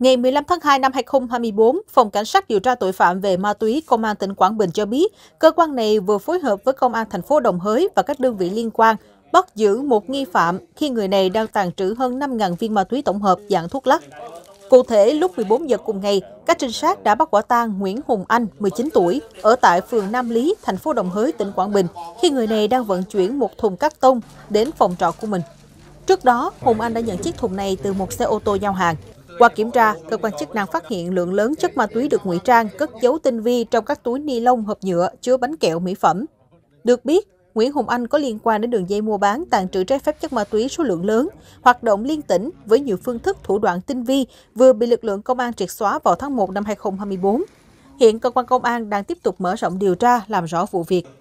Ngày 15 tháng 2 năm 2024, Phòng Cảnh sát điều tra tội phạm về ma túy Công an tỉnh Quảng Bình cho biết, cơ quan này vừa phối hợp với Công an thành phố Đồng Hới và các đơn vị liên quan bắt giữ một nghi phạm khi người này đang tàn trữ hơn 5.000 viên ma túy tổng hợp dạng thuốc lắc. Cụ thể, lúc 14 giờ cùng ngày, các trinh sát đã bắt quả tang Nguyễn Hùng Anh, 19 tuổi, ở tại phường Nam Lý, thành phố Đồng Hới, tỉnh Quảng Bình, khi người này đang vận chuyển một thùng cắt tông đến phòng trọ của mình. Trước đó, Hùng Anh đã nhận chiếc thùng này từ một xe ô tô giao hàng. Qua kiểm tra, cơ quan chức năng phát hiện lượng lớn chất ma túy được ngụy trang, cất giấu tinh vi trong các túi ni lông hộp nhựa chứa bánh kẹo mỹ phẩm. Được biết, Nguyễn Hùng Anh có liên quan đến đường dây mua bán tàn trữ trái phép chất ma túy số lượng lớn, hoạt động liên tỉnh với nhiều phương thức thủ đoạn tinh vi vừa bị lực lượng công an triệt xóa vào tháng 1 năm 2024. Hiện cơ quan công an đang tiếp tục mở rộng điều tra làm rõ vụ việc.